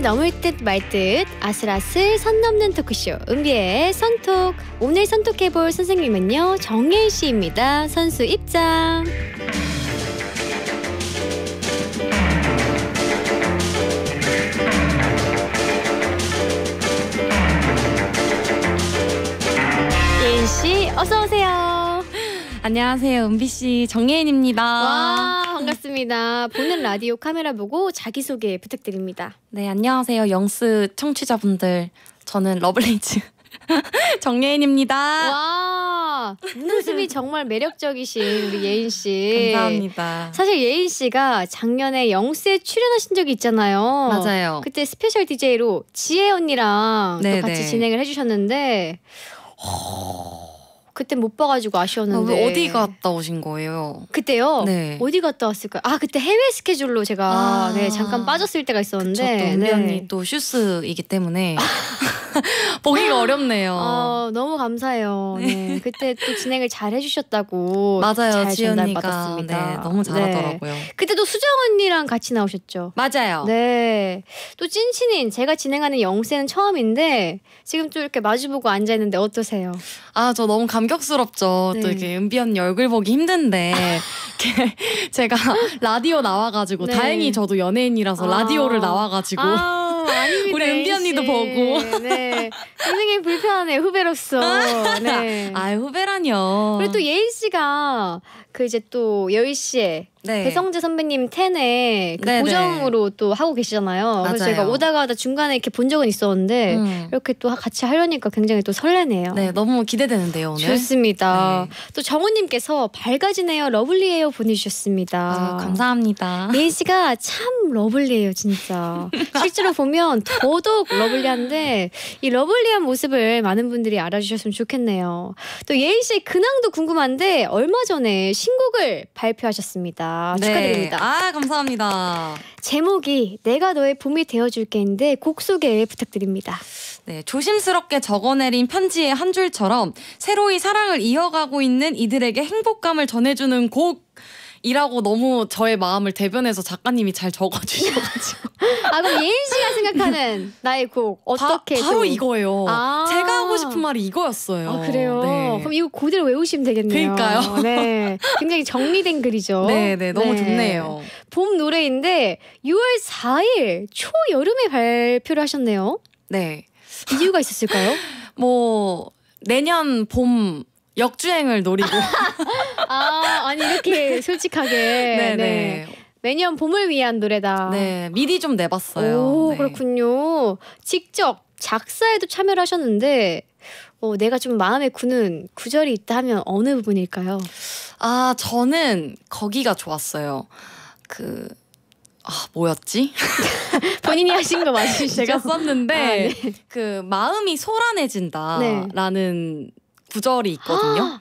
넘을 듯 말 듯 아슬아슬 선 넘는 토크쇼 은비의 선톡 오늘 선톡해볼 선생님은요 정혜일 씨입니다 선수 입장 예일 씨 어서 오세요 안녕하세요, 은비 씨 정예인입니다. 와, 반갑습니다. 보는 라디오 카메라 보고 자기 소개 부탁드립니다. 네, 안녕하세요, 영스 청취자분들. 저는 러블레즈 정예인입니다. 와, 모습이 정말 매력적이신 우리 예인 씨. 감사합니다. 사실 예인 씨가 작년에 영스에 출연하신 적이 있잖아요. 맞아요. 그때 스페셜 DJ로 지혜 언니랑 네, 같이 네. 진행을 해주셨는데. 어... 그때 못 봐가지고 아쉬웠는데 아, 어디 갔다 오신 거예요? 그때요? 네. 어디 갔다 왔을까요? 아 그때 해외 스케줄로 제가 아, 네, 잠깐 빠졌을 때가 있었는데 그쵸, 또 은비 네. 언니 또 슈스이기 때문에 보기가 어렵네요. 어, 너무 감사해요. 네. 네. 그때 또 진행을 잘 해주셨다고 맞아요. 지연 언가 네, 너무 네. 잘하더라고요. 네. 그때 도 수정 언니랑 같이 나오셨죠. 맞아요. 네. 또 찐친인 제가 진행하는 영세는 처음인데 지금 또 이렇게 마주보고 앉아 있는데 어떠세요? 아저 너무 감격스럽죠. 네. 또 이렇게 은비 언니 얼굴 보기 힘든데 제가 라디오 나와가지고 네. 다행히 저도 연예인이라서 아. 라디오를 나와가지고 아, 우리 은비 언니도 보고. 네. 네. 굉장히 불편하네 후배로서. 아, 네. 아 후배라뇨. 그리고 또 예인 씨가 그 이제 또 여희 씨의 네. 배성재 선배님 텐에 그 네, 네. 고정으로 또 하고 계시잖아요. 맞아요. 그래서 제가 오다가 다 중간에 이렇게 본 적은 있었는데 음. 이렇게 또 같이 하려니까 굉장히 또 설레네요. 네, 너무 기대되는데요 오늘. 좋습니다. 네. 또 정우님께서 밝아지네요, 러블리해요 보내주셨습니다. 아, 감사합니다. 예인 씨가 참 러블리해요 진짜. 실제로 보면 더더욱 러블리한데 이 러블리한 모습을 많은 분들이 알아주셨으면 좋겠네요. 또 예인 씨의 근황도 궁금한데 얼마 전에 신곡을 발표하셨습니다. 했습니다. 네. 축하드립니다. 아 감사합니다. 제목이 내가 너의 봄이 되어줄게인데 곡 소개 부탁드립니다. 네, 조심스럽게 적어내린 편지의 한 줄처럼 새로이 사랑을 이어가고 있는 이들에게 행복감을 전해주는 곡. 이라고 너무 저의 마음을 대변해서 작가님이 잘 적어주셔가지고 아 그럼 예인 씨가 생각하는 나의 곡 어, 어떻게 바, 로 이거예요. 아 제가 하고 싶은 말이 이거였어요. 아, 그래요. 네. 그럼 이거 고대로 외우시면 되겠네요. 그러니까요. 네, 굉장히 정리된 글이죠. 네, 네, 너무 네. 좋네요. 봄 노래인데 6월 4일 초 여름에 발표를 하셨네요. 네. 이유가 있었을까요? 뭐 내년 봄 역주행을 노리고. 아, 아니 이렇게 솔직하게. 네네. 네. 네. 네. 매년 봄을 위한 노래다. 네, 미리 좀 내봤어요. 오, 네. 그렇군요. 직접 작사에도 참여를 하셨는데 어, 내가 좀 마음에 구는 구절이 있다면 어느 부분일까요? 아, 저는 거기가 좋았어요. 그 아, 뭐였지? 본인이 하신 거 맞으시죠? 제가 썼는데 아, 네. 그 마음이 소란해진다라는 네. 구절이 있거든요. 아,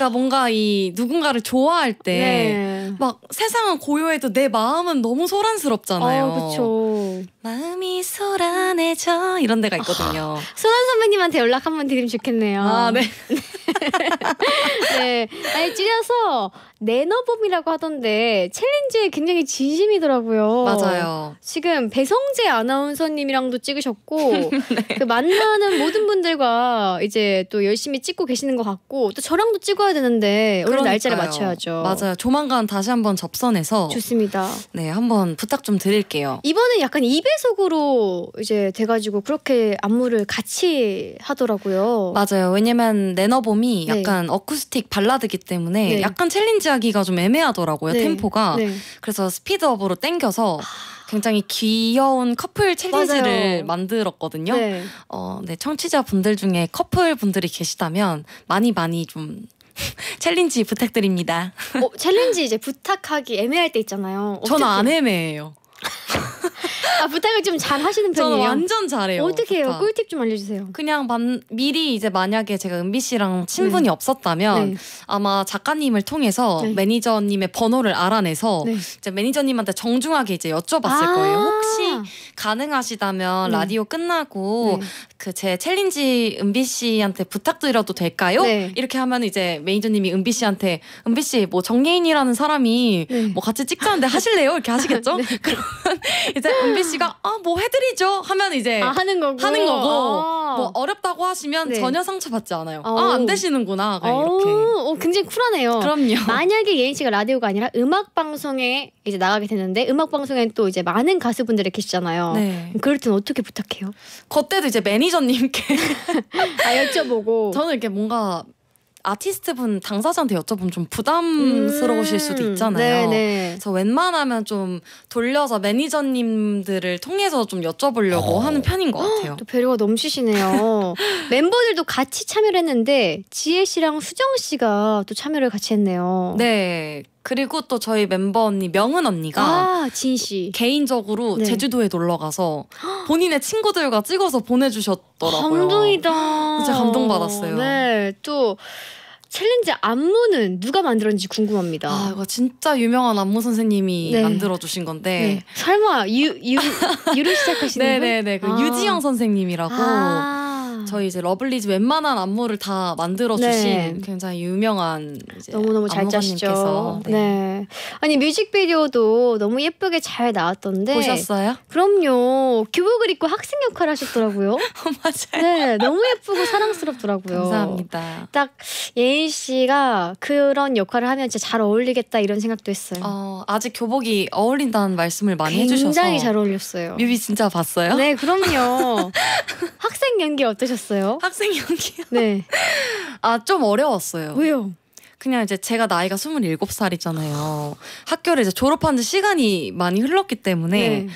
그러니까 뭔가 이 누군가를 좋아할 때막 네. 세상은 고요해도 내 마음은 너무 소란스럽잖아요. 아, 그렇죠. 마음이 소란해져 이런 데가 있거든요. 아, 소란 선배님한테 연락 한번 드리면 좋겠네요. 아 네. 네. 아니 찔려서 내너봄이라고 하던데 챌린지에 굉장히 진심이더라고요. 맞아요. 지금 배성재 아나운서님이랑도 찍으셨고 네. 그 만나는 모든 분들과 이제 또 열심히 찍고 계시는 것 같고 또 저랑도 찍어 채워야 되는데 오늘 날짜를 맞춰야죠. 맞아요. 조만간 다시 한번 접선해서 좋습니다. 네, 한번 부탁 좀 드릴게요. 이번엔 약간 2배속으로 이제 돼가지고 그렇게 안무를 같이 하더라고요. 맞아요. 왜냐면 내너봄이 네. 약간 어쿠스틱 발라드기 때문에 네. 약간 챌린지하기가 좀 애매하더라고요. 네. 템포가. 네. 그래서 스피드업으로 땡겨서 아. 굉장히 귀여운 커플 챌린지를 맞아요. 만들었거든요. 네. 어, 네, 청취자 분들 중에 커플 분들이 계시다면 많이 많이 좀 챌린지 부탁드립니다. 어, 챌린지 이제 부탁하기 애매할 때 있잖아요. 전 안 애매해요. 아, 부탁을 좀 잘 하시는 편이에요. 저는 완전 잘해요. 어떻게 해요? 꿀팁 좀 알려주세요. 그냥 만, 미리 이제 만약에 제가 은비 씨랑 친분이 네. 없었다면 네. 아마 작가님을 통해서 네. 매니저님의 번호를 알아내서 네. 이제 매니저님한테 정중하게 이제 여쭤봤을 아 거예요. 혹시 가능하시다면 네. 라디오 끝나고 네. 그제 챌린지 은비 씨한테 부탁드려도 될까요? 이렇게 하면 이제 매니저님이 은비 씨한테 은비 씨 뭐 정예인이라는 사람이 뭐 같이 찍자는데 하실래요? 이렇게 하시겠죠? 그럼 이제 은비 홀리 씨가 아뭐 아, 해드리죠 하면 이제 아, 하는 거고 하는 거고 아. 뭐 어렵다고 하시면 네. 전혀 상처 받지 않아요. 아안 어. 되시는구나 어. 이렇게. 오, 굉장히 쿨하네요. 그럼요. 만약에 예인 씨가 라디오가 아니라 음악 방송에 이제 나가게 되는데 음악 방송엔 또 이제 많은 가수분들이 계시잖아요. 네. 그럴 땐 어떻게 부탁해요? 그때도 이제 매니저님께 아 여쭤보고 저는 이렇게 뭔가 아티스트 분 당사자한테 여쭤보면 좀 부담스러우실 음 수도 있잖아요. 네네. 네. 그래서 웬만하면 좀 돌려서 매니저님들을 통해서 좀 여쭤보려고 어. 하는 편인 것 같아요. 또 배려가 넘치시네요. 멤버들도 같이 참여를 했는데 지혜 씨랑 수정 씨가 또 참여를 같이 했네요. 네. 그리고 또 저희 멤버 언니 명은 언니가 아, 진 씨. 개인적으로 네. 제주도에 놀러 가서 본인의 친구들과 찍어서 보내주셨더라고요. 감동이다. 진짜 감동받았어요. 네, 또 챌린지 안무는 누가 만들었는지 궁금합니다. 아, 이거 진짜 유명한 안무 선생님이 네. 만들어 주신 건데. 네. 설마 유 유 유를 시작하시는 네네네, 그 아. 유지영 선생님이라고. 아. 저희 이제 러블리즈 웬만한 안무를 다 만들어 주신 네. 굉장히 유명한 너무너무 잘 짜시죠. 네. 네. 아니 뮤직비디오도 너무 예쁘게 잘 나왔던데 보셨어요? 그럼요. 교복을 입고 학생 역할 하셨더라고요. 어, 맞아요. 네, 너무 예쁘고 사랑스럽더라고요. 감사합니다. 딱 예인 씨가 그런 역할을 하면 진짜 잘 어울리겠다 이런 생각도 했어요. 어, 아직 교복이 어울린다는 말씀을 많이 굉장히 해주셔서 굉장히 잘 어울렸어요. 뮤비 진짜 봤어요? 네, 그럼요. 학생 연기 어떠요 어떠셨어요? 학생 연기요? 네. 아, 좀 어려웠어요. 왜요? 그냥 이제 제가 나이가 27살이잖아요. 학교를 이제 졸업한 지 시간이 많이 흘렀기 때문에 네.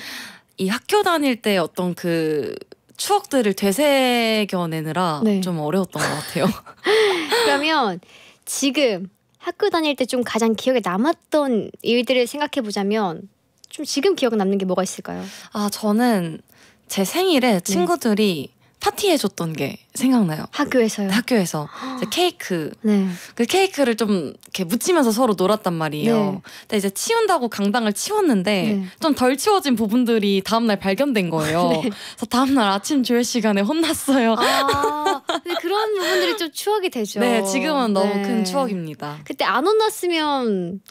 이 학교 다닐 때 어떤 그 추억들을 되새겨내느라 네. 좀 어려웠던 것 같아요. 그러면 지금 학교 다닐 때 좀 가장 기억에 남았던 일들을 생각해 보자면 좀 지금 기억에 남는 게 뭐가 있을까요? 아 저는 제 생일에 네. 친구들이 네. 파티해줬던 게 생각나요. 학교에서요. 학교에서 아. 케이크. 네. 그 케이크를 좀 이렇게 묻히면서 서로 놀았단 말이에요. 네. 근데 이제 치운다고 강당을 치웠는데 네. 좀덜 치워진 부분들이 다음날 발견된 거예요. 네. 그래서 다음날 아침 조회 시간에 혼났어요. 아, 근데 그런 부분들이 좀 추억이 되죠. 네, 지금은 너무 네. 큰 추억입니다. 그때 안 혼났으면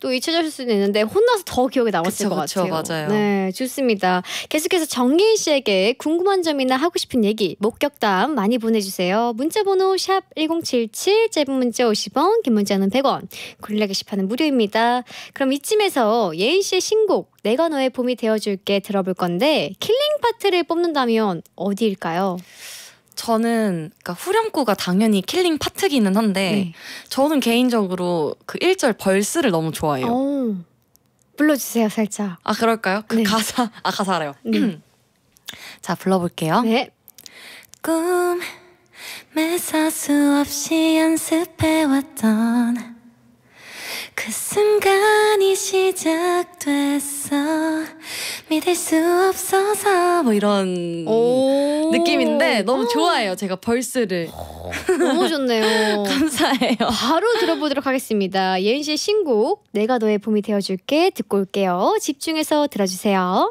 또 잊혀졌을 수도 있는데 혼나서 더 기억에 남았을 그쵸, 것 그쵸, 같아요. 맞아요. 네, 좋습니다. 계속해서 정기인 씨에게 궁금한 점이나 하고 싶은 얘기 얘기, 목격담 많이 보내주세요. 문자번호 샵 1077, 짧은 문자 50원, 긴 문자는 100원, 굴레 게시판은 무료입니다. 그럼 이쯤에서 예인 씨의 신곡, 내가 너의 봄이 되어줄게 들어볼 건데, 킬링 파트를 뽑는다면 어디일까요? 저는 그러니까 후렴구가 당연히 킬링 파트기는 한데 네. 저는 개인적으로 그 1절 벌스를 너무 좋아해요. 오, 불러주세요 살짝. 아 그럴까요? 그 네. 가사 아 가사래요. 네. 자 불러볼게요. 네. 조금 매사수 없이 연습해왔던 그 순간이 시작됐어 믿을 수 없어서 뭐 이런 느낌인데 너무 아. 좋아요 제가 벌스를 어, 너무 좋네요 감사해요 바로 들어보도록 하겠습니다 예은 씨의 신곡 내가 너의 봄이 되어줄게 듣고 올게요 집중해서 들어주세요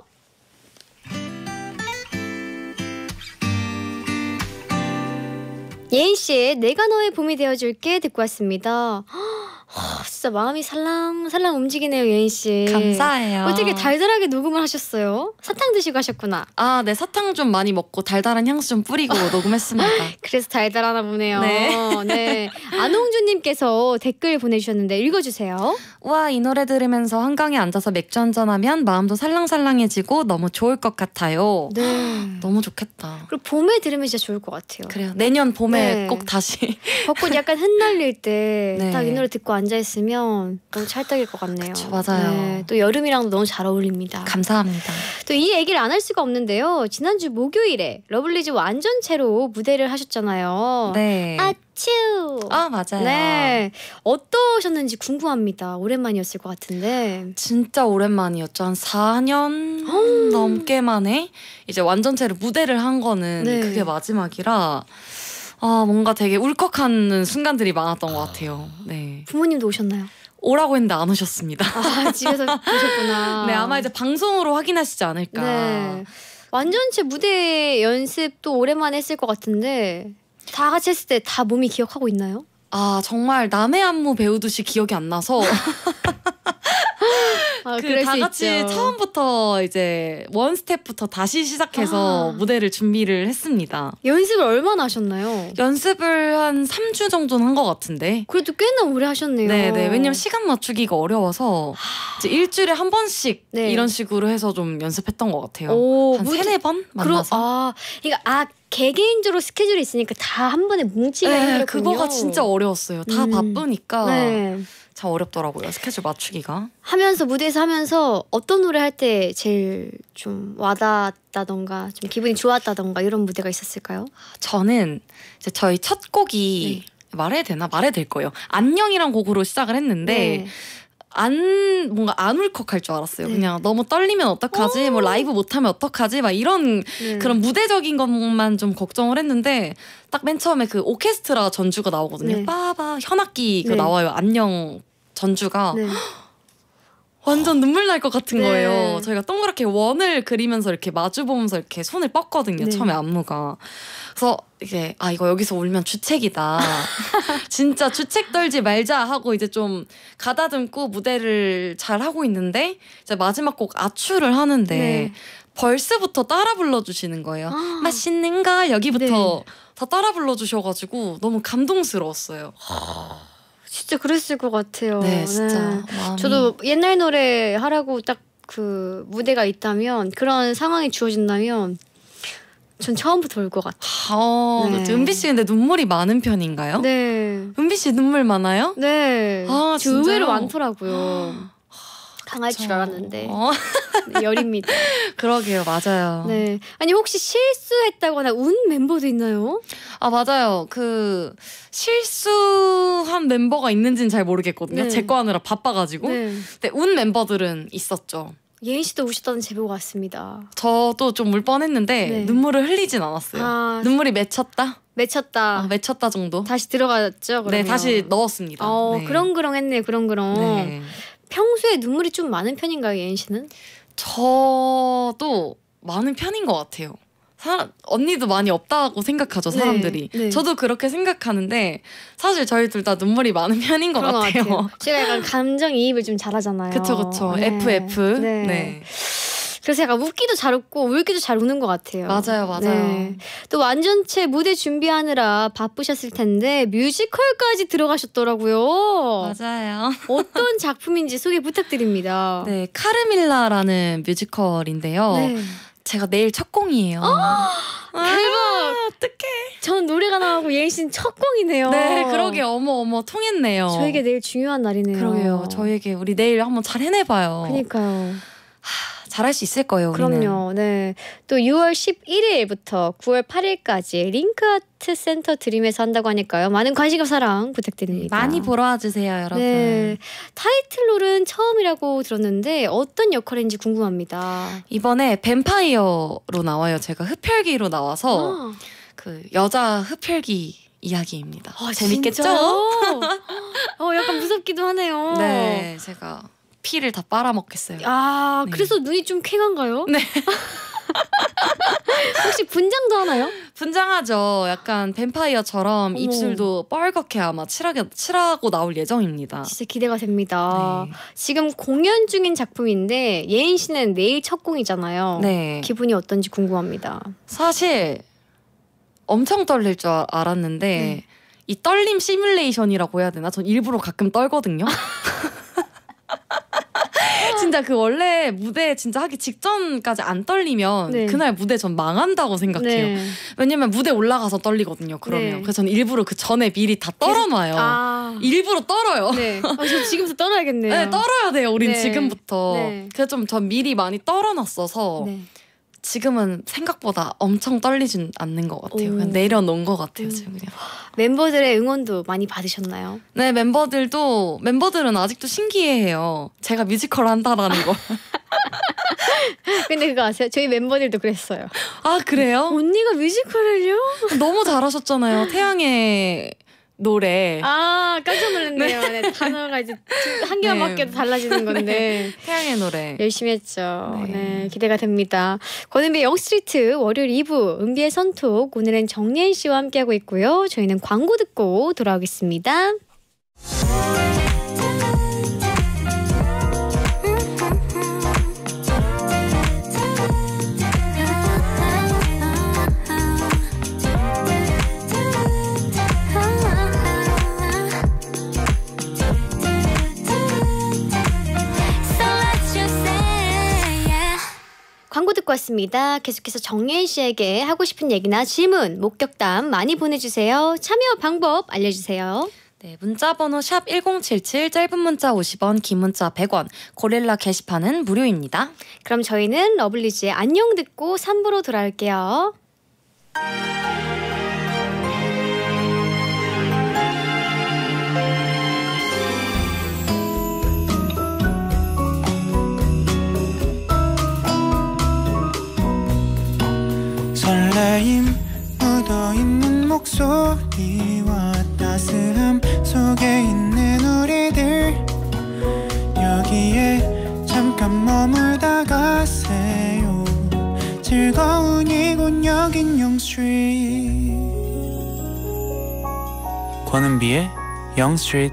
예인 씨의 내가 너의 봄이 되어줄게 듣고 왔습니다. 어, 진짜 마음이 살랑살랑 움직이네요, 예인 씨. 감사해요. 어떻게 달달하게 녹음을 하셨어요? 사탕 드시고 하셨구나. 아, 네, 사탕 좀 많이 먹고 달달한 향수 좀 뿌리고 녹음했습니다. 그래서 달달하나 보네요. 네. 네. 안홍주님께서 댓글 보내주셨는데 읽어주세요. 우 와, 이 노래 들으면서 한강에 앉아서 맥주 한잔 하면 마음도 살랑살랑해지고 너무 좋을 것 같아요. 네. 너무 좋겠다. 그리고 봄에 들으면 진짜 좋을 것 같아요. 그래요. 내년 봄에 네. 꼭 다시. 벚꽃 약간 흩날릴 때 딱이 네. 노래 듣고 앉아 있으면 너무 찰떡일 것 같네요. 그쵸, 맞아요. 네, 또 여름이랑 너무 잘 어울립니다. 감사합니다. 또 이 얘기를 안 할 수가 없는데요. 지난주 목요일에 러블리즈 완전체로 무대를 하셨잖아요. 네. 아츄. 아 맞아요. 네. 어떠셨는지 궁금합니다. 오랜만이었을 것 같은데. 진짜 오랜만이었죠. 한 4년 음. 넘게 만에 이제 완전체로 무대를 한 거는 네. 그게 마지막이라. 아 뭔가 되게 울컥하는 순간들이 많았던 것 같아요. 아. 네. 부모님도 오셨나요? 오라고 했는데 안 오셨습니다. 아, 집에서 보셨구나. 네, 아마 이제 방송으로 확인하시지 않을까. 네. 완전체 무대 연습도 오랜만에 했을 것 같은데 다 같이 했을 때 다 몸이 기억하고 있나요? 아, 정말 남의 안무 배우듯이 기억이 안 나서 아, 그다 같이 처음부터 이제 원 스텝부터 다시 시작해서 아. 무대를 준비를 했습니다. 연습을 얼마나 하셨나요? 연습을 한 3주 정도는 한 것 같은데. 그래도 꽤나 오래 하셨네요. 네, 네. 왜냐면 시간 맞추기가 어려워서 이제 일주일에 한 번씩 네. 이런 식으로 해서 좀 연습했던 것 같아요. 오, 한 무대... 뭐 세네 번 만나서. 그러... 아, 그러아 개개인적으로 스케줄이 있으니까 다 한 번에 뭉치게 네, 힘들군요 그거가 진짜 어려웠어요. 다 음. 바쁘니까. 네. 참 어렵더라고요 스케줄 맞추기가 하면서 무대에서 하면서 어떤 노래 할 때 제일 좀 와닿았다던가 좀 기분이 좋았다던가 이런 무대가 있었을까요? 저는 이제 저희 첫 곡이 네. 말해야 되나 말해야 될 거예요 안녕이란 곡으로 시작을 했는데 네. 안 뭔가 안 울컥할 줄 알았어요. 네. 그냥 너무 떨리면 어떡하지? 뭐 라이브 못하면 어떡하지? 막 이런 네. 그런 무대적인 것만 좀 걱정을 했는데 딱 맨 처음에 그 오케스트라 전주가 나오거든요. 네. 빠바 현악기가 네. 나와요. 안녕 전주가 네. 완전 눈물 날 것 같은 네. 거예요. 저희가 동그랗게 원을 그리면서 이렇게 마주 보면서 이렇게 손을 뻗거든요. 네. 처음에 안무가. 그래서 이게 아 이거 여기서 울면 주책이다. 진짜 주책 떨지 말자 하고 이제 좀 가다듬고 무대를 잘 하고 있는데 이제 마지막 곡 아추를 하는데 네. 벌스부터 따라 불러주시는 거예요. 아. 맛있는가 여기부터 네. 다 따라 불러주셔가지고 너무 감동스러웠어요. 아. 진짜 그랬을 것 같아요. 네, 진짜. 네. 저도 옛날 노래 하라고 딱 그 무대가 있다면 그런 상황이 주어진다면 전 처음부터 올 것 같아요. 어, 네. 은비 씨 근데 눈물이 많은 편인가요? 네. 은비 씨 눈물 많아요? 네. 아, 진짜 의외로 많더라고요. 아. 강할 그쵸. 줄 알았는데 어. 네, 열입니다. 그러게요, 맞아요. 네, 아니 혹시 실수했다거나 운 멤버도 있나요? 아 맞아요. 그 실수한 멤버가 있는지는 잘 모르겠거든요. 네. 제거 하느라 바빠가지고. 네. 근데 운 멤버들은 있었죠. 예인 씨도 우셨다는 제보가 왔습니다. 저도 좀 울 뻔했는데 네. 눈물을 흘리진 않았어요. 아, 눈물이 맺혔다. 맺혔다. 아, 맺혔다 정도. 다시 들어갔죠. 그러면. 네, 다시 넣었습니다. 어, 네. 그렁그렁했네, 그렁그렁. 네. 평소에 눈물이 좀 많은 편인가요, 예은 씨는? 저도 많은 편인 것 같아요. 사, 언니도 많이 없다고 생각하죠 네, 사람들이. 네, 네. 저도 그렇게 생각하는데 사실 저희 둘 다 눈물이 많은 편인 것 같아요. 같아요. 제가 약간 감정 이입을 좀 잘하잖아요. 그쵸 그쵸. 네. FF. 네. 네. 그래서 약간 웃기도 잘 웃고 울기도 잘 우는 것 같아요. 맞아요, 맞아요. 네. 또 완전체 무대 준비하느라 바쁘셨을 텐데 뮤지컬까지 들어가셨더라고요. 맞아요. 어떤 작품인지 소개 부탁드립니다. 네, 카르밀라라는 뮤지컬인데요. 네. 제가 내일 첫 공이에요. 아, 아 대박! 아, 어떡해. 전 노래가 나오고 예인 씨는 첫 공이네요. 네, 그러게 어머 어머 통했네요. 저에게 내일 중요한 날이네요. 그러게요. 저에게 우리 내일 한번 잘 해내봐요. 그니까요. 러 하... 잘할 수 있을 거예요. 우리는. 네. 또 6월 11일부터 9월 8일까지 링크아트 센터 드림에서 한다고 하니까요. 많은 관심과 사랑 부탁드립니다. 많이 보러 와주세요, 여러분. 네. 타이틀롤은 처음이라고 들었는데 어떤 역할인지 궁금합니다. 이번에 뱀파이어로 나와요. 제가 흡혈귀로 나와서 아. 그 여자 흡혈귀 이야기입니다. 아, 재밌겠죠? 어, 약간 무섭기도 하네요. 네, 제가 피를 다 빨아먹겠어요. 아 네. 그래서 눈이 좀 쾌한가요? 네. 혹시 분장도 하나요? 분장하죠. 약간 뱀파이어처럼 어머. 입술도 뻘겋게 아마 칠하게, 칠하고 나올 예정입니다. 진짜 기대가 됩니다. 네. 지금 공연 중인 작품인데 예인 씨는 내일 첫 공이잖아요. 네. 기분이 어떤지 궁금합니다. 사실 엄청 떨릴 줄 아, 알았는데 네. 이 떨림 시뮬레이션이라고 해야 되나? 전 일부러 가끔 떨거든요. 진짜 그 원래 무대 진짜 하기 직전까지 안 떨리면 네. 그날 무대 전 망한다고 생각해요. 네. 왜냐면 무대 올라가서 떨리거든요. 그러면 네. 그래서 저는 일부러 그 전에 미리 다 떨어놔요. 아. 일부러 떨어요. 네. 아, 지금부터 떨어야겠네요. 네, 떨어야 돼요. 우린 네. 지금부터. 네. 그래서 좀 전 미리 많이 떨어놨어서. 네. 지금은 생각보다 엄청 떨리진 않는 것 같아요. 그냥 내려놓은 것 같아요 음. 지금 그냥. 멤버들의 응원도 많이 받으셨나요? 네 멤버들도 멤버들은 아직도 신기해해요. 제가 뮤지컬 한다라는 거. 근데 그거 아세요? 저희 멤버들도 그랬어요. 아 그래요? 언니가 뮤지컬을요? 너무 잘하셨잖아요. 태양의 노래. 아 깜짝 놀랐네요. 네. 네, 단어가 이제 한 개만 네. 바뀌어도 달라지는 네. 건데. 태양의 노래. 열심히 했죠. 네, 네 기대가 됩니다. 권은비 영스트리트 월요일 2부 은비의 선톡 오늘은 정예인 씨와 함께하고 있고요. 저희는 광고 듣고 돌아오겠습니다. 광고 듣고 왔습니다. 계속해서 정예인 씨에게 하고 싶은 얘기나 질문, 목격담 많이 보내주세요. 참여 방법 알려주세요. 네, 문자 번호 샵 1077, 짧은 문자 50원, 긴 문자 100원, 고릴라 게시판은 무료입니다. 그럼 저희는 러블리즈의 안녕 듣고 3부로 돌아올게요. Young s t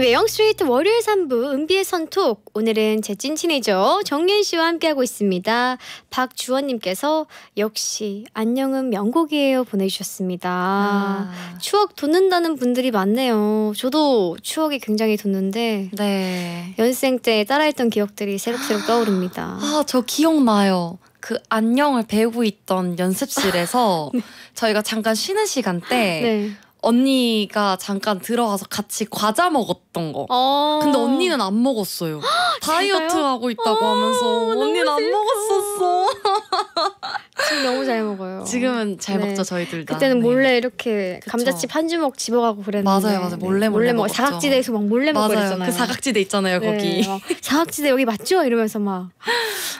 의영 스트레이트 월요일 3부 은비의 선톡 오늘은 제 찐친이죠 정윤 씨와 함께하고 있습니다 박주원님께서 역시 안녕은 명곡이에요 보내주셨습니다 아. 추억 돋는다는 분들이 많네요 저도 추억이 굉장히 돋는데 네. 연생 때 따라했던 기억들이 새록새록 떠오릅니다 아 저 기억나요 그 안녕을 배우고 있던 연습실에서 네. 저희가 잠깐 쉬는 시간 때 네. 언니가 잠깐 들어가서 같이 과자 먹었던 거. 어. 근데 언니는 안 먹었어요. 다이어트 하고 있다고 어, 하면서 언니는 안 먹었었어. 술 너무 잘 먹어요. 지금은 잘 네. 먹죠 저희들 다. 그때는 네. 몰래 이렇게 감자칩 한 주먹 집어가고 그랬는데. 맞아요, 맞아요. 네. 몰래 몰래, 먹. 사각지대에서 막 몰래 먹었잖아요그 사각지대 있잖아요 네, 거기. 사각지대 여기 맞죠? 이러면서 막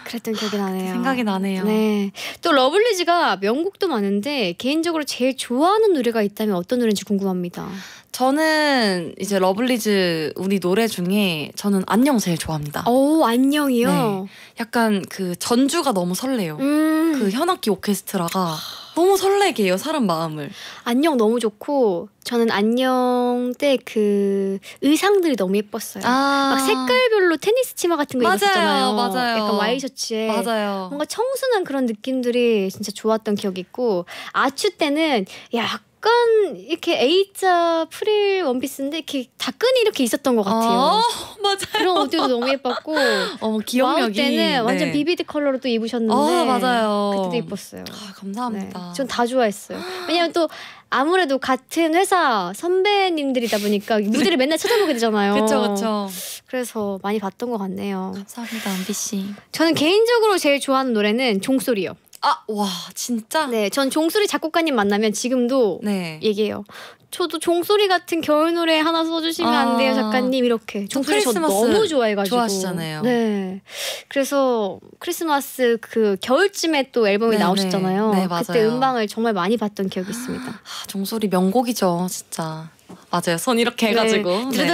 그랬던 기억이 아, 나네요. 생각이 나네요. 네. 또 러블리즈가 명곡도 많은데 개인적으로 제일 좋아하는 노래가 있다면 어떤 노래인지 궁금합니다. 저는 이제 러블리즈 우리 노래 중에 저는 안녕 제일 좋아합니다. 오 안녕이요. 네. 약간 그 전주가 너무 설레요. 음. 그 현악기 오케스트라가 너무 설레게 해요 사람 마음을. 안녕 너무 좋고 저는 안녕 때 그 의상들이 너무 예뻤어요. 아막 색깔별로 테니스 치마 같은 거 맞아요, 입었잖아요. 맞아요. 약간 와이셔츠에 맞아요. 뭔가 청순한 그런 느낌들이 진짜 좋았던 기억이 있고 아추 때는 야 약간 이렇게 A자 프릴 원피스인데 이렇게 다끈이 이렇게 있었던 것 같아요. 아, 맞아요. 그런 옷들도 너무 예뻤고. 어 기억력이. 때는 완전 네. 비비드 컬러로 또 입으셨는데. 아, 맞아요. 그때도 예뻤어요. 아, 감사합니다. 네. 전다 좋아했어요. 왜냐면 또 아무래도 같은 회사 선배님들이다 보니까 무대를 맨날 찾아보게 되잖아요. 그렇죠, 그렇죠. 그래서 많이 봤던 것 같네요. 감사합니다, 안비 씨. 저는 개인적으로 제일 좋아하는 노래는 종소리요. 아, 와, 진짜? 네, 전 종소리 작곡가님 만나면 지금도 네. 얘기해요. 저도 종소리 같은 겨울 노래 하나 써주시면 아, 안 돼요, 아, 작가님 이렇게. 종소리 저 너무 좋아해가지고. 좋아하시잖아요. 네, 그래서 크리스마스 그 겨울쯤에 또 앨범이 네네. 네. 나오셨잖아요. 네, 맞아요. 그때 음방을 정말 많이 봤던 기억이 있습니다. 아, 종소리 명곡이죠, 진짜. 맞아요, 손 이렇게 네. 해가지고. 네. 네.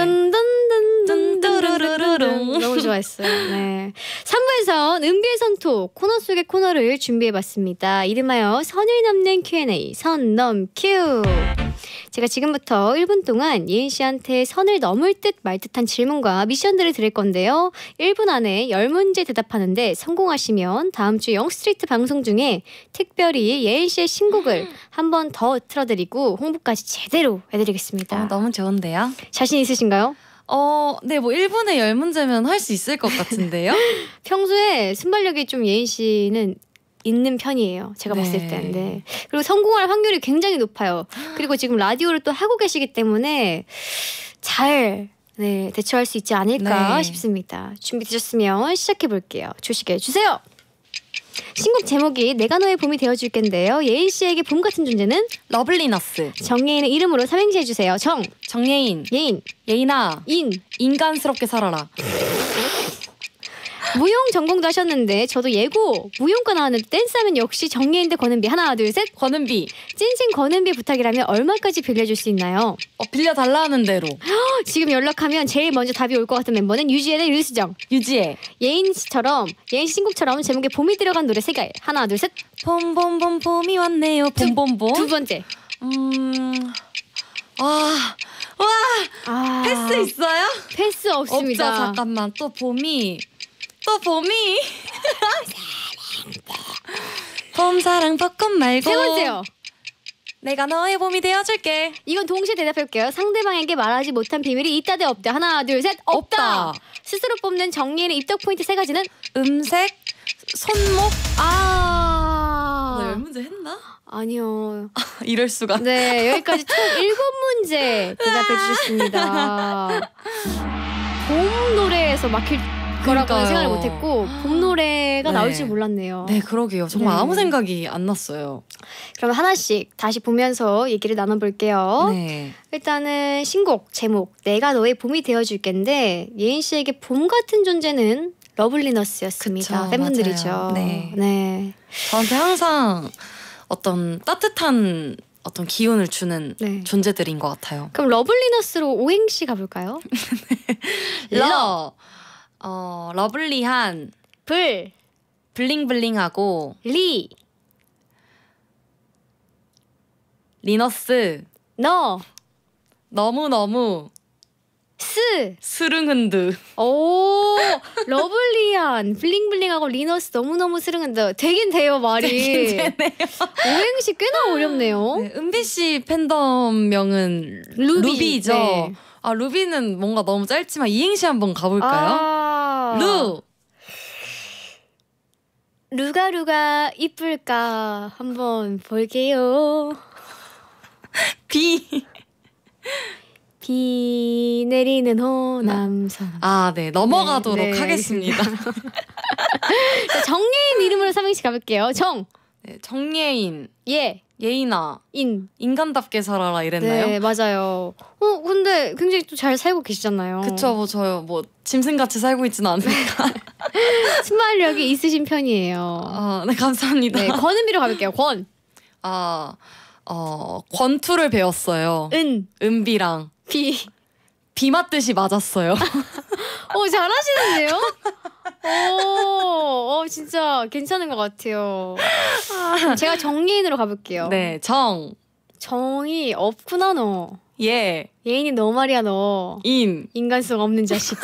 뚜루루루룽 너무 좋아했어요. 네. 3부에선 은비의 선톡 코너 속의 코너를 준비해봤습니다. 이름하여 선을 넘는 Q&A 선넘 Q. 제가 지금부터 1분 동안 예은 씨한테 선을 넘을 듯 말 듯한 질문과 미션들을 드릴 건데요. 1분 안에 10문제 대답하는데 성공하시면 다음 주 영스트리트 방송 중에 특별히 예은 씨의 신곡을 한 번 더 틀어드리고 홍보까지 제대로 해드리겠습니다. 어, 너무 좋은데요? 자신 있으신가요? 어, 네, 뭐 1분에 10문제면 할 수 있을 것 같은데요? 평소에 순발력이 좀 예인 씨는 있는 편이에요. 제가 네. 봤을 때. 네. 그리고 성공할 확률이 굉장히 높아요. 그리고 지금 라디오를 또 하고 계시기 때문에 잘 네, 대처할 수 있지 않을까 네. 싶습니다. 준비되셨으면 시작해 볼게요. 조식해 주세요. 신곡 제목이 내가 너의 봄이 되어줄겠데요 예인 씨에게 봄 같은 존재는 러블리너스. 정예인의 이름으로 삼행시 해주세요. 정 정예인 예인 예인아 인 인간스럽게 살아라. 무용 전공도 하셨는데 저도 예고 무용과 나왔는데 댄스하면 역시 정예인데 권은비 하나 둘 셋 권은비 찐친 권은비 부탁이라면 얼마까지 빌려줄 수 있나요? 어, 빌려달라는 대로 지금 연락하면 제일 먼저 답이 올 것 같은 멤버는 유지혜 대 류수정 유지혜 예인 씨처럼 예인 씨 신곡처럼 제목에 봄이 들어간 노래 세개 하나 둘 셋 봄봄봄 봄이 왔네요 봄봄봄 두 번째 음... 아... 와 아... 패스 있어요? 패스 없습니다 없죠 잠깐만 또 봄이 또 봄이 봄 사랑 벚꽃 말고 세 번째요. 내가 너의 봄이 되어줄게. 이건 동시에 대답할게요. 상대방에게 말하지 못한 비밀이 있다 대 없다. 하나, 둘, 셋. 없다. 없다. 스스로 뽑는 정리인의 입덕 포인트 세 가지는 음색, 손목. 아. 나 열 문제 했나? 아니요. 이럴 수가. 네, 여기까지 총일 문제 대답해 주셨습니다. 봄 노래에서 막힐 거라고는 생각을 못했고 봄 노래가 네. 나올 줄 몰랐네요. 네, 그러게요. 정말 네. 아무 생각이 안 났어요. 그럼 하나씩 다시 보면서 얘기를 나눠볼게요. 네. 일단은 신곡 제목 내가 너의 봄이 되어줄게인데 예인 씨에게 봄 같은 존재는 러블리너스였습니다. 그쵸, 팬분들이죠. 네. 네. 저한테 항상 어떤 따뜻한 어떤 기운을 주는 네. 존재들인 것 같아요. 그럼 러블리너스로 오행시 가볼까요? 네. 러어 러블리한 불 블링블링하고 리 리너스 너 너무 너무 스 스릉흔드 오 러블리한 블링블링하고 리너스 너무너무 스릉흔드 되긴 돼요 말이 되긴 오행시 꽤나 어렵네요 네, 은비 씨 팬덤명은 루비. 루비죠 네. 아 루비는 뭔가 너무 짧지만 이행시 한번 가볼까요? 아 루. 루가 루가 이쁠까 한번 볼게요. 비. 비 내리는 호남선. 아, 네. 넘어가도록 네, 네, 하겠습니다. 자, 정예인 이름으로 3행시 가볼게요. 정. 네, 정예인. 예. 예인아 인 인간답게 살아라 이랬나요? 네 맞아요. 어 근데 굉장히 또 잘 살고 계시잖아요. 그쵸 뭐 저요 뭐 짐승같이 살고 있지 않으니까 네. 순발력이 있으신 편이에요. 아네 감사합니다. 네, 권은비로 가볼게요 권. 아 어, 권투를 배웠어요. 은 은비랑 비비 맞듯이 맞았어요. 오 어, 잘하시는데요? 오, 어, 진짜 괜찮은 것 같아요. 제가 정예인으로 가볼게요. 네, 정. 정이 없구나, 너. 예. 예인이 너 말이야, 너. 인. 인간성 없는 자식.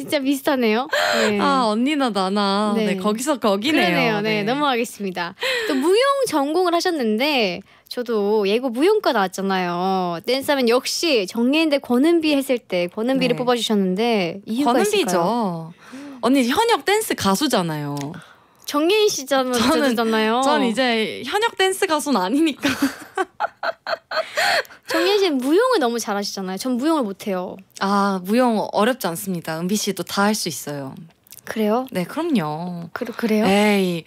진짜 비슷하네요. 네. 아 언니나 나나 네. 네, 거기서 거기네요. 그러네요. 네, 네. 넘어가겠습니다. 또 무용 전공을 하셨는데 저도 예고 무용과 나왔잖아요. 댄스하면 역시 정예인대 권은비 했을 때 권은비를 네. 뽑아주셨는데 이유가 권은비죠. 있을까요? 언니 현역 댄스 가수잖아요. 정예인 씨잖아요. 저는 전 이제 현역 댄스 가수는 아니니까. 정예인 씨는 무용을 너무 잘하시잖아요. 전 무용을 못해요. 아 무용 어렵지 않습니다. 은비 씨도 다 할 수 있어요. 그래요? 네, 그럼요. 그, 그래요? 에이,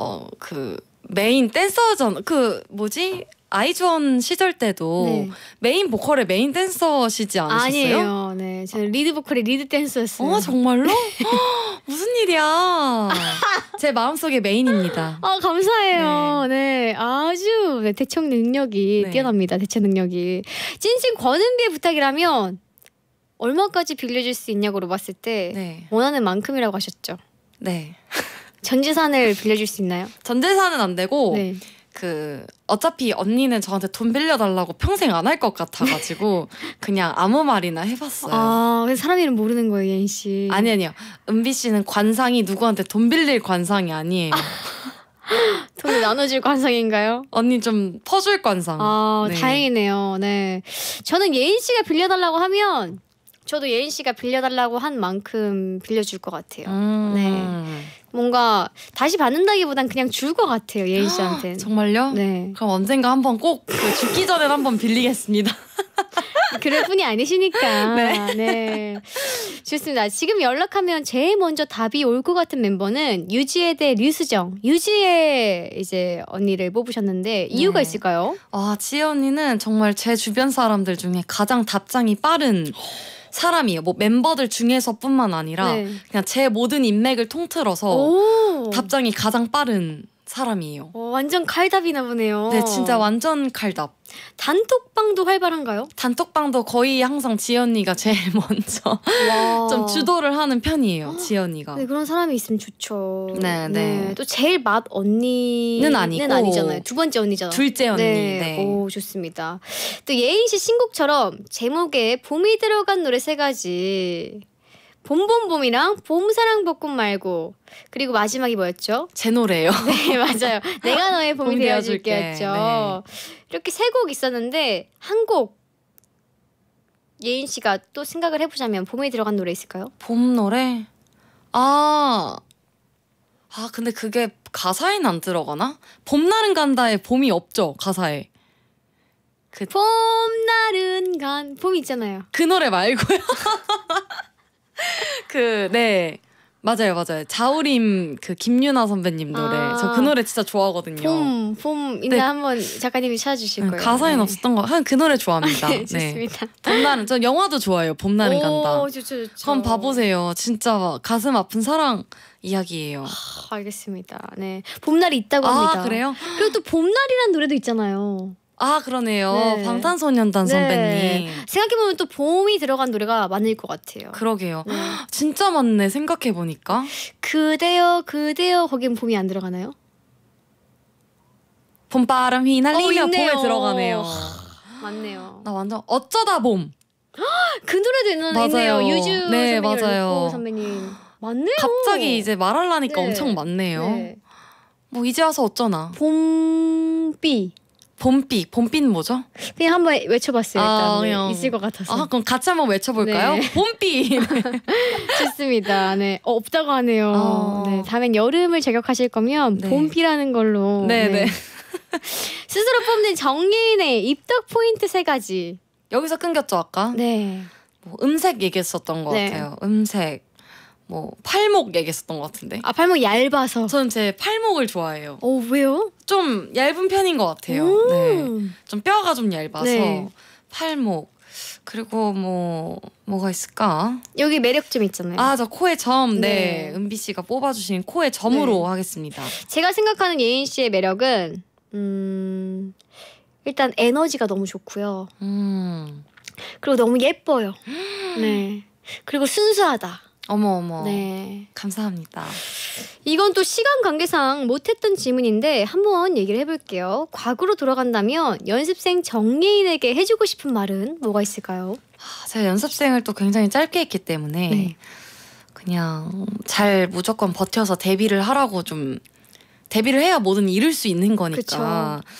어, 그, 메인 댄서전, 그, 뭐지? 아이즈원 시절 때도 네. 메인 보컬의 메인 댄서시지 않으셨어요? 아니에요. 네, 저는 리드 보컬의 리드 댄서였어요. 어 정말로? 네. 무슨 일이야? 제 마음속의 메인입니다. 아 감사해요. 네, 네. 아주 네, 대청 능력이 네. 뛰어납니다. 대체 능력이 찐찐 권은비의 부탁이라면 얼마까지 빌려줄 수 있냐고 물어봤을 때 네. 원하는 만큼이라고 하셨죠. 네. 전 재산을 빌려줄 수 있나요? 전 재산은 안 되고. 그 어차피 언니는 저한테 돈 빌려달라고 평생 안 할 것 같아가지고 그냥 아무 말이나 해봤어요. 아, 사람 이름 모르는 거예요, 예인 씨? 아니 아니요. 은비 씨는 관상이 누구한테 돈 빌릴 관상이 아니에요. 돈을 아, 나눠줄 관상인가요? 언니 좀 퍼줄 관상. 아, 네. 다행이네요. 네. 저는 예인 씨가 빌려달라고 하면 저도 예인 씨가 빌려달라고 한 만큼 빌려줄 것 같아요. 음. 네. 뭔가 다시 받는다기보단 그냥 줄 것 같아요 예인 씨한테. 정말요? 네. 그럼 언젠가 한번 꼭 그 죽기 전에 한번 빌리겠습니다. 그럴 분이 아니시니까. 네. 네. 좋습니다. 지금 연락하면 제일 먼저 답이 올 것 같은 멤버는 유지에 대해 류수정. 유지의 이제 언니를 뽑으셨는데 이유가 네. 있을까요? 아, 지혜 언니는 정말 제 주변 사람들 중에 가장 답장이 빠른 사람이에요. 뭐 멤버들 중에서뿐만 아니라 네. 그냥 제 모든 인맥을 통틀어서 답장이 가장 빠른 사람이에요. 오, 어, 완전 칼답이나 보네요. 네, 진짜 완전 칼답. 단톡방도 활발한가요? 단톡방도 거의 항상 지연이가 제일 먼저 좀 주도를 하는 편이에요. 아, 지연이가. 네, 그런 사람이 있으면 좋죠. 네, 네. 네. 또 제일 맛 언니는 아니고 아니잖아요. 두 번째 언니잖아요. 둘째 언니. 네. 네. 오, 좋습니다. 또 예인 씨 신곡처럼 제목에 봄이 들어간 노래 세 가지 봄봄봄이랑 봄사랑 볶음 말고 그리고 마지막이 뭐였죠? 제 노래요. 네 맞아요. 내가 너의 봄이 봄 되어줄게였죠. 네. 이렇게 세 곡 있었는데 한 곡 예인 씨가 또 생각을 해보자면 봄에 들어간 노래 있을까요? 봄 노래 아. 아 근데 그게 가사에안 들어가나? 봄날은 간다에 봄이 없죠 가사에. 그 봄날은 간 봄 있잖아요. 그 노래 말고요. 그 네. 맞아요, 맞아요. 자우림 그 김유나 선배님 노래. 아 저그 노래 진짜 좋아하거든요. 폼, 폼 이제 네. 한번 작가님이 찾아주실 네, 거예요. 가사에 네. 없었던 거. 한 그 노래 좋아합니다. 아, 네, 네. 봄날은 저 영화도 좋아요. 해 봄날은 간다. 오, 좋죠, 좋죠. 한번 봐보세요. 진짜 가슴 아픈 사랑 이야기예요. 아, 알겠습니다. 네, 봄날이 있다고 아, 합니다. 아, 그래요? 그리고 또 봄날이란 노래도 있잖아요. 아 그러네요. 네. 방탄소년단 네. 선배님. 생각해보면 또 봄이 들어간 노래가 많을 것 같아요. 그러게요. 네. 진짜 많네 생각해보니까. 그대여 그대여 거긴 봄이 안 들어가나요? 봄바람 휘날리며 어, 봄에 들어가네요. 맞네요. 나 완전 어쩌다 봄. 그 노래도 있네요 유주 네, 선배님, 맞아요. 선배님. 맞네요. 갑자기 이제 말하려니까 네. 엄청 많네요. 네. 뭐 이제 와서 어쩌나. 봄비. 봄비 봄빛 뭐죠? 그냥 한번 외쳐봤어요. 일단 아, 그 있을 것 같아서. 아, 그럼 같이 한번 외쳐볼까요? 네. 봄빛. 좋습니다. 네, 어, 없다고 하네요. 어... 네, 다음엔 여름을 제격하실 거면 네. 봄비라는 걸로. 네, 네. 네. 스스로 뽑는 정예인의 입덕 포인트 세 가지. 여기서 끊겼죠 아까? 네. 뭐 음색 얘기했었던 것 네. 같아요. 음색. 뭐 팔목 얘기했었던 것 같은데. 아 팔목 얇아서. 저는 제 팔목을 좋아해요. 어 왜요? 좀 얇은 편인 것 같아요. 음. 네. 좀 뼈가 좀 얇아서 네. 팔목 그리고 뭐 뭐가 있을까? 여기 매력 점 있잖아요. 아 저 코의 점. 네. 네. 은비 씨가 뽑아주신 코의 점으로 네. 하겠습니다. 제가 생각하는 예인 씨의 매력은 음 일단 에너지가 너무 좋고요. 음. 그리고 너무 예뻐요. 네. 그리고 순수하다. 어머 어머. 네. 감사합니다. 이건 또 시간 관계상 못했던 질문인데 한번 얘기를 해볼게요. 과거로 돌아간다면 연습생 정예인에게 해주고 싶은 말은 뭐가 있을까요? 아, 제가 연습생을 또 굉장히 짧게 했기 때문에 네. 그냥 잘 무조건 버텨서 데뷔를 하라고 좀 데뷔를 해야 뭐든 이룰 수 있는 거니까. 그쵸.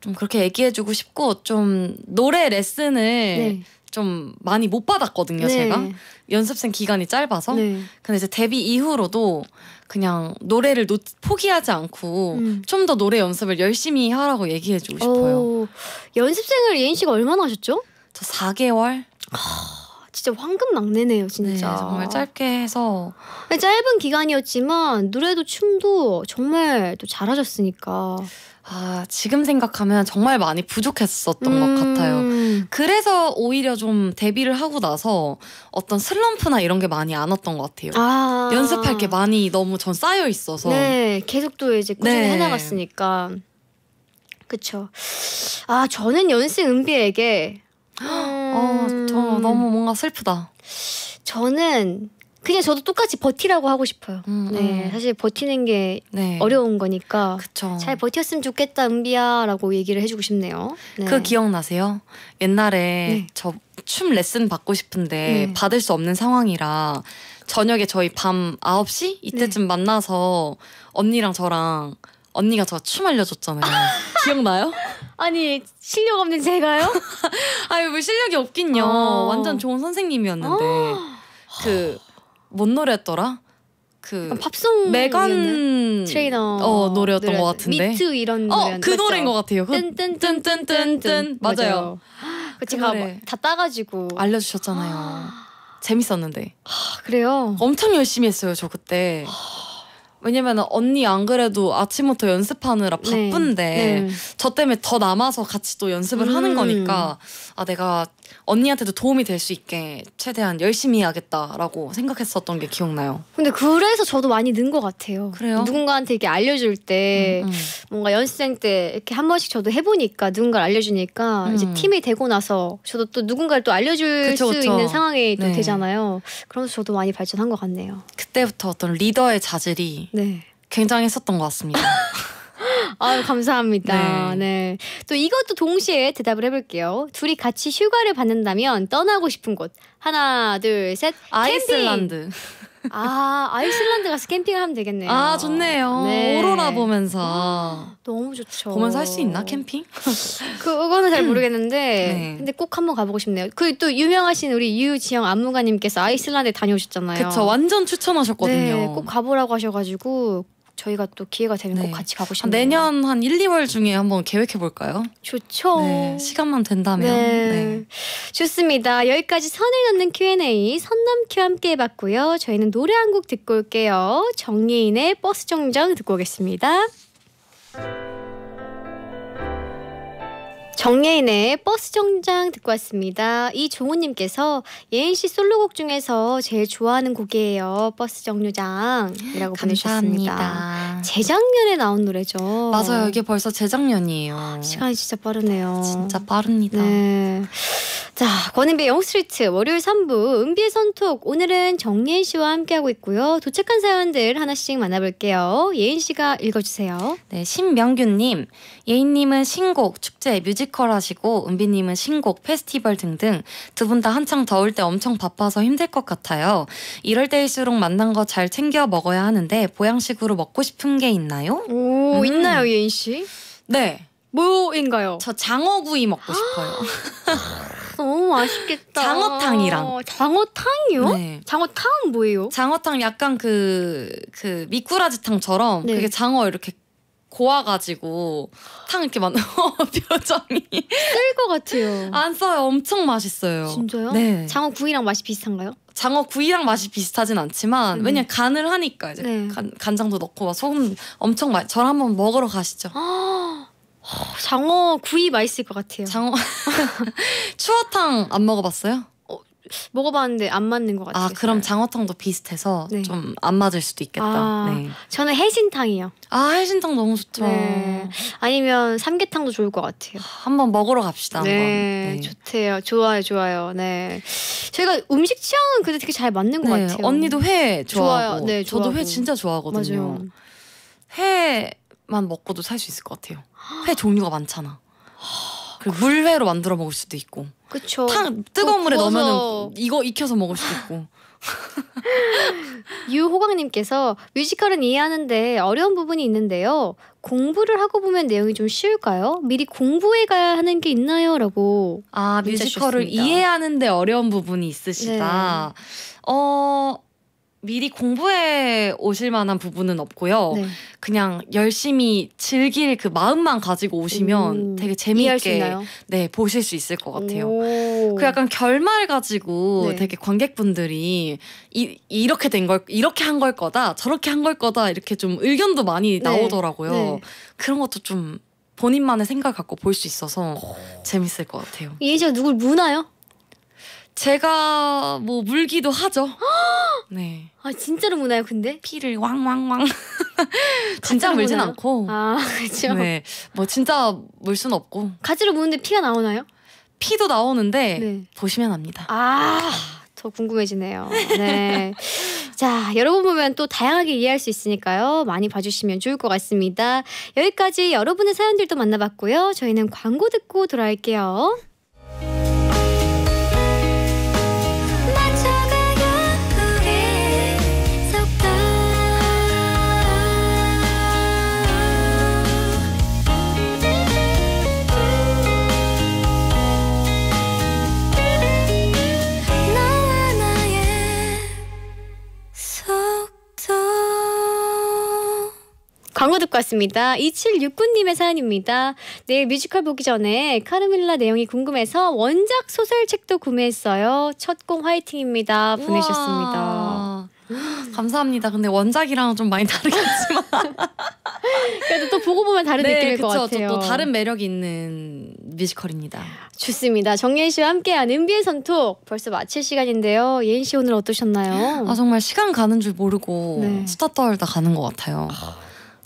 좀 그렇게 얘기해주고 싶고 좀 노래 레슨을 네. 좀 많이 못 받았거든요, 네. 제가. 연습생 기간이 짧아서. 네. 근데 이제 데뷔 이후로도 그냥 노래를 놓, 포기하지 않고 음. 좀더 노래 연습을 열심히 하라고 얘기해 주고 싶어요. 오, 연습생을 예인 씨가 얼마나 하셨죠? 저 4개월. 아, 진짜 황금 막내네요, 진짜. 네, 정말 짧게 해서 네, 짧은 기간이었지만 노래도 춤도 정말 또 잘하셨으니까. 아, 지금 생각하면 정말 많이 부족했었던 음. 것 같아요. 음. 그래서 오히려 좀 데뷔를 하고 나서 어떤 슬럼프나 이런 게 많이 안 왔던 것 같아요. 아. 연습할 게 많이 너무 전 쌓여 있어서. 네, 계속 또 이제 꾸준히 네. 해나갔으니까. 그쵸. 아, 저는 연승 은비에게. 어, 저 음. 너무 뭔가 슬프다. 저는 그냥 저도 똑같이 버티라고 하고 싶어요. 음, 음. 네, 음. 사실 버티는 게 네. 어려운 거니까 그쵸. 잘 버텼으면 좋겠다, 은비야라고 얘기를 해주고 싶네요. 네. 그 기억나세요? 옛날에 네. 저춤 레슨 받고 싶은데 네. 받을 수 없는 상황이라 저녁에 저희 밤 9시 이때쯤 네. 만나서 언니랑 저랑 언니가 저 춤 알려줬잖아요. 기억나요? 아니 실력 없는 제가요? 아유 왜 뭐 실력이 없긴요. 어. 완전 좋은 선생님이었는데 어. 그. 뭔 노래였더라? 그 팝송 메간 트레이너 어, 노래였던 노래것 같은데 미투 이런 어, 그 노래인 것 같아요. 그 뜬뜬뜬뜬뜬 맞아요. 그 제가 그다 뭐 따가지고 알려주셨잖아요. 재밌었는데. 아, 그래요? 엄청 열심히 했어요 저 그때. 왜냐면 언니 안 그래도 아침부터 연습하느라 네. 바쁜데 네. 네. 저 때문에 더 남아서 같이 또 연습을 음. 하는 거니까 아 내가 언니한테도 도움이 될 수 있게 최대한 열심히 해야겠다라고 생각했었던 게 기억나요. 근데 그래서 저도 많이 는 것 같아요. 그래요? 누군가한테 이렇게 알려줄 때 음, 음. 뭔가 연습생 때 이렇게 한 번씩 저도 해보니까 누군가 알려주니까 음. 이제 팀이 되고 나서 저도 또 누군가를 또 알려줄 그쵸, 그쵸. 있는 상황이 네. 되잖아요. 그러면서 저도 많이 발전한 것 같네요. 그때부터 어떤 리더의 자질이 네. 굉장했었던 것 같습니다. 아 감사합니다. 네. 네. 또 이것도 동시에 대답을 해볼게요. 둘이 같이 휴가를 받는다면 떠나고 싶은 곳 하나 둘 셋. 아이슬란드. 아 아이슬란드 가서 캠핑을 하면 되겠네요. 아 좋네요. 네. 오로라 보면서 음, 너무 좋죠. 보면서 할 수 있나 캠핑? 그거는 잘 모르겠는데 네. 근데 꼭 한번 가보고 싶네요. 그 또 유명하신 우리 유지영 안무가님께서 아이슬란드 다녀오셨잖아요. 그쵸 완전 추천하셨거든요. 네, 꼭 가보라고 하셔가지고 저희가 또 기회가 되면 네. 꼭 같이 가고 싶네요. 내년 한 1, 2월 중에 한번 계획해 볼까요? 좋죠. 네, 시간만 된다면. 네. 네. 좋습니다. 여기까지 선을 넘는 Q&A 선넘큐 함께 해봤고요. 저희는 노래 한 곡 듣고 올게요. 정예인의 버스 정정 듣고 오겠습니다. 정예인의 버스 정장 듣고 왔습니다. 이종우님께서 예인 씨 솔로곡 중에서 제일 좋아하는 곡이에요. 버스 정류장이라고 보내주셨습니다. 재작년에 나온 노래죠. 맞아요. 이게 벌써 재작년이에요. 시간이 진짜 빠르네요. 진짜 빠릅니다. 네. 자, 권은비 영스트리트 월요일 3부 은비의 선톡 오늘은 정예인 씨와 함께하고 있고요. 도착한 사연들 하나씩 만나볼게요. 예인 씨가 읽어주세요. 네, 신명균님 예인님은 신곡, 축제, 뮤지컬 하시고 은비님은 신곡, 페스티벌 등등 두 분 다 한창 더울 때 엄청 바빠서 힘들 것 같아요. 이럴 때일수록 만난 거 잘 챙겨 먹어야 하는데 보양식으로 먹고 싶은 게 있나요? 오 음. 있나요 예인 씨? 네. 뭐인가요? 저 장어구이 먹고 싶어요. 아, 너무 맛있겠다. 장어탕이랑. 장어탕이요? 네. 장어탕 뭐예요? 장어탕 약간 그, 그 미꾸라지탕처럼 네. 그게 장어 이렇게 고와가지고 탕 이렇게 만 어, 표정이 쓸 것 같아요. 안 써요. 엄청 맛있어요. 진짜요? 네. 장어 구이랑 맛이 비슷한가요? 장어 구이랑 맛이 비슷하진 않지만 네. 음. 왜냐 간을 하니까 이제 네. 간, 간장도 넣고 막 소금 엄청 많이. 저 한번 먹으러 가시죠. 아, 장어 구이 맛있을 것 같아요. 장어 추어탕 안 먹어봤어요? 먹어봤는데 안 맞는 것 같아요. 아 그럼 장어탕도 비슷해서 네. 좀안 맞을 수도 있겠다. 아, 네. 저는 해신탕이요. 아 해신탕 너무 좋죠. 네. 아니면 삼계탕도 좋을 것 같아요. 한번 먹으러 갑시다. 네, 네, 좋대요. 좋아요, 좋아요. 네, 저희가 음식 취향은 근데 되게 잘 맞는 것 네, 같아요. 언니도 회 좋아하고, 네, 저도 좋아하고. 회 진짜 좋아하거든요. 맞아요. 회만 먹고도 살 수 있을 것 같아요. 회 종류가 많잖아. 그 물회로 만들어 먹을 수도 있고. 그쵸. 탕 뜨거운 물에 넣으면 이거 익혀서 먹을 수도 있고. 유호광님께서 뮤지컬은 이해하는데 어려운 부분이 있는데요. 공부를 하고 보면 내용이 좀 쉬울까요? 미리 공부해 가야 하는 게 있나요? 라고. 아, 뮤지컬을 주셨습니다. 이해하는데 어려운 부분이 있으시다. 네. 어, 미리 공부해 오실 만한 부분은 없고요. 네. 그냥 열심히 즐길 그 마음만 가지고 오시면 오. 음. 되게 재미있게 네 보실 수 있을 것 같아요. 그 약간 결말 가지고 네. 되게 관객분들이 이, 이렇게 된 걸 이렇게 한 걸 거다 저렇게 한 걸 거다 이렇게 좀 의견도 많이 네. 나오더라고요. 네. 그런 것도 좀 본인만의 생각 갖고 볼 수 있어서 오. 재밌을 것 같아요. 예시가 누굴 무나요? 제가 뭐 물기도 하죠. 네. 아 진짜로 무나요, 근데? 피를 왕왕왕. 진짜 물진 무나요? 않고. 아 그렇죠. 네, 뭐 진짜 물 수는 없고. 가지를 무는데 피가 나오나요? 피도 나오는데 네. 보시면 압니다. 아. 더 궁금해지네요. 네. 자, 여러분 보면 또 다양하게 이해할 수 있으니까요. 많이 봐주시면 좋을 것 같습니다. 여기까지 여러분의 사연들도 만나봤고요. 저희는 광고 듣고 돌아올게요. 광고 듣고 왔습니다. 2769님의 사연입니다. 내일 뮤지컬 보기 전에 카르밀라 내용이 궁금해서 원작 소설책도 구매했어요. 첫 공 화이팅입니다. 보내셨습니다. 감사합니다. 근데 원작이랑 은좀 많이 다르겠지만 그래도 또 보고 보면 다른 네, 느낌일 그쵸, 것 같아요. 또 다른 매력이 있는 뮤지컬입니다. 좋습니다. 정예인 씨와 함께한 은비의 선톡 벌써 마칠 시간인데요. 예인 씨 오늘 어떠셨나요? 아 정말 시간 가는 줄 모르고 네. 수다 떨다 가는 것 같아요. 아,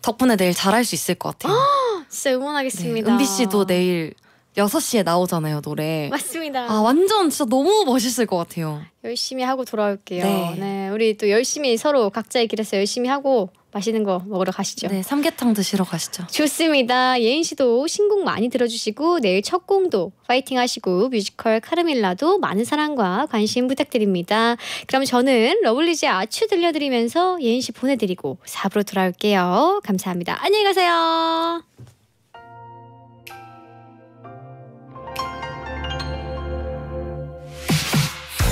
덕분에 내일 잘할 수 있을 것 같아요. 진짜 응원하겠습니다. 네, 은비 씨도 내일 6시에 나오잖아요, 노래. 맞습니다. 아, 완전 진짜 너무 멋있을 것 같아요. 열심히 하고 돌아올게요. 네. 네 우리 또 열심히 서로 각자의 길에서 열심히 하고 맛있는 거 먹으러 가시죠. 네, 삼계탕 드시러 가시죠. 좋습니다. 예인 씨도 신곡 많이 들어주시고 내일 첫 공도 파이팅 하시고 뮤지컬 카르밀라도 많은 사랑과 관심 부탁드립니다. 그럼 저는 러블리즈 아츄 들려드리면서 예인 씨 보내드리고 4부로 돌아올게요. 감사합니다. 안녕히 가세요.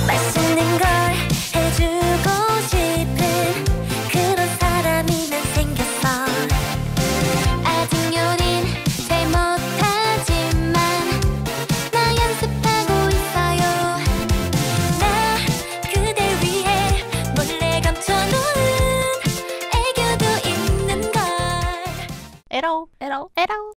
맛있는 걸 해주고 at all,